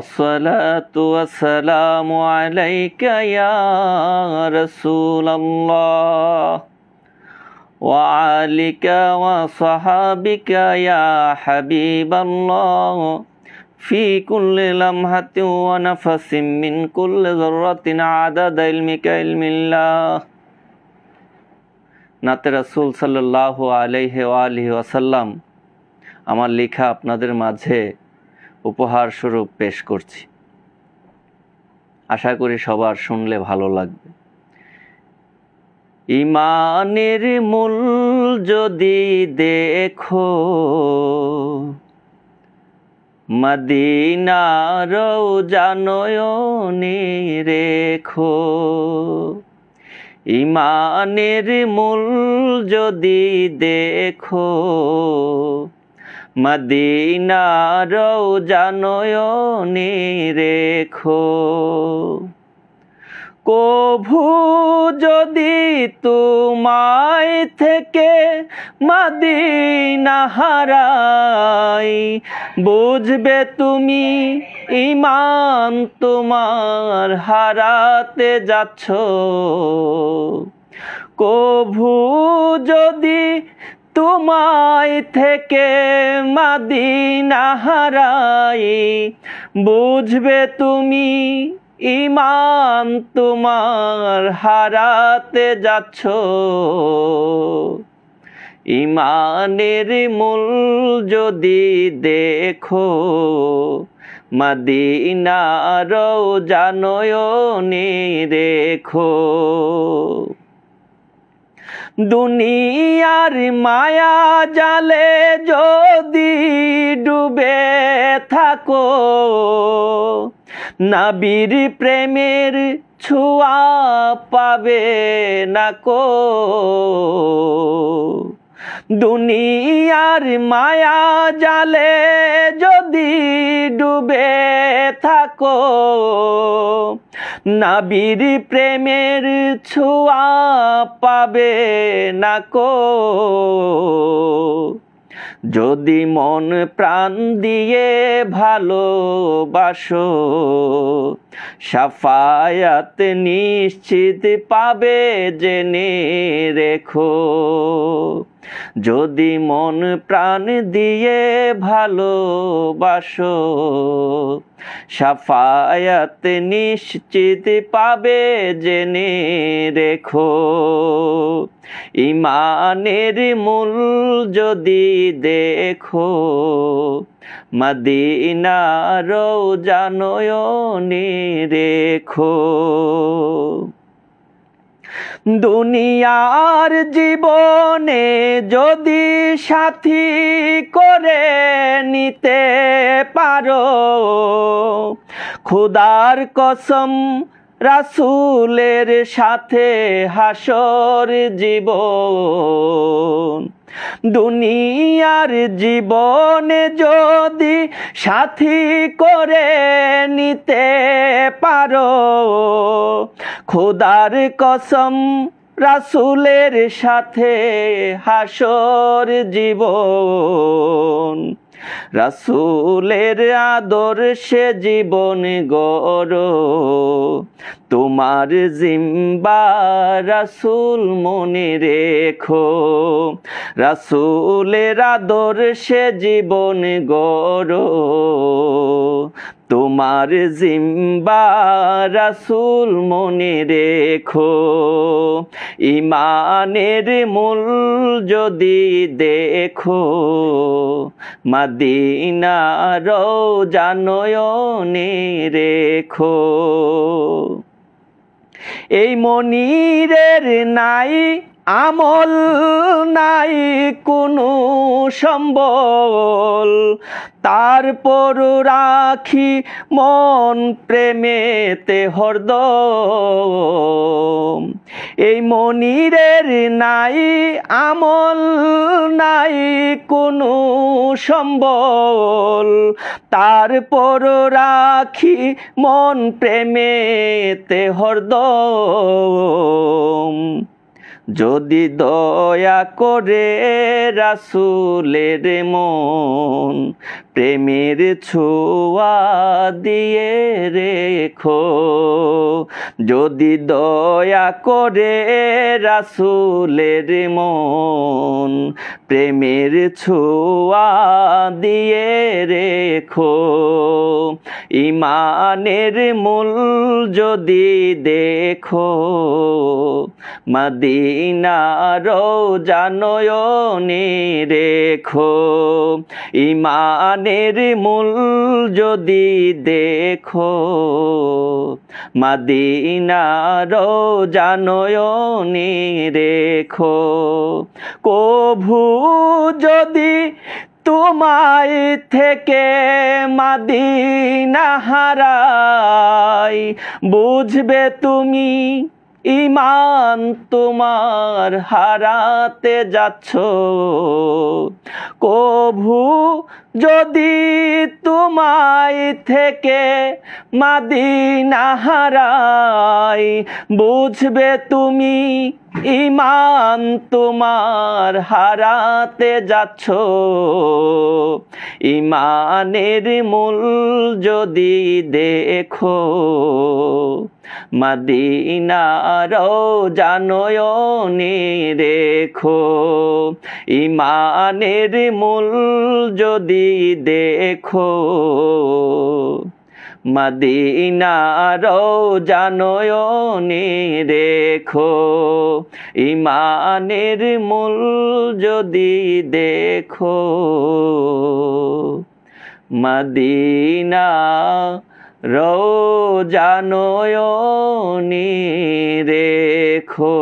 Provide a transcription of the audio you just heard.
আসসালাতু ওয়াসসালামু আলাইকা ইয়া রাসূলুল্লাহ ওয়া হাবিবাল্লাহ ফি কুল্লি লামহাতিন ওয়া নাফাসিন মিন আদাদ ইলমিকা ইলমিল্লাহ নাতে রাসূল সাল্লাল্লাহু আলাইহি ওয়া আলিহি ওয়াসাল্লাম আমার লেখা আপনাদের মাঝে উপহার স্বরূপ পেশ করছি আশা করি সবার শুনলে ভালো লাগবে ইমানের মূল যদি দেখো মদিনারও জানয়নি রেখো ইমানের মূল যদি দেখো মদিনারও জানয়নি রেখো কভু যদি তোমায় থেকে মদিনা হারাই বুঝবে তুমি ইমান তোমার হারাতে যাচ্ছ কভু যদি তোমায় থেকে মাদিনা হারাই বুঝবে তুমি ইমান তোমার হারাতে যাচ্ছ ইমানের মূল যদি দেখো জানয় নি রেখো দুনিয়ার মায়া জালে যদি ডুবে থাকো নাবির প্রেমের ছোঁয়া পাবে না কো দুনিয়ার মায়া জালে যদি ডুবে থাকো নাবির প্রেমের ছোঁয়া পাবে না কো যদি মন প্রাণ দিয়ে ভালোবাসো সাফায়াত নিশ্চিত পাবে জেনে রেখো যদি মন প্রাণ দিয়ে ভালোবাসো সাফায়াত নিশ্চিত পাবে জেনে রেখো ইমানের মূল যদি দেখো জানো নি রেখো দুনিয়ার জীবনে যদি সাথী করে নিতে পারো খুদার কসম রাসুলের সাথে হাসর জীব দুনিয়ার জীবনে যদি সাথী করে নিতে পারো খোদার কসম রাসুলের সাথে হাসর জীবন রাসুলের আদর্শে জীবন গর তোমার জিম্বা রাসুল মনে রেখো রাসুলের আদর্শে জীবন গর তোমার জিম্বা রাসুল মনে রেখো ইমানের মূল যদি দেখো মাদিনার জানয়নে রেখো এই মনিরের নাই আমল নাই কোনো সম্বল তারপর রাখি মন প্রেমেতে হরদ এই মনিরের নাই আমল নাই কোনো সম্বল তারপর রাখি মন প্রেমেতে হরদ যদি দয়া করে রাসুলের মন প্রেমের ছোঁয়া দিয়ে রেখো যদি দয়া করে রাসুলের মন প্রেমের ছোয়া দিয়ে রেখো ইমানের মূল যদি দেখো মদিনার জানয়নি রেখো ইমানের মূল যদি দেখো মদিনার জানয়নি রেখো কভু যদি তোমায় থেকে মাদিনা হারাই বুঝবে তুমি ইমান তোমার হারাতে যাচ্ছ কভু যদি তোমায় থেকে মাদিনা হারাই বুঝবে তুমি ইমান তোমার হারাতে যাচ্ছ ইমানের মূল যদি দেখো মদিনারও নি দেখো ইমানের মূল যদি দেখো মদিনারও নি দেখো ইমানের মূল যদি দেখো মদিনা রও জানো নি রেখো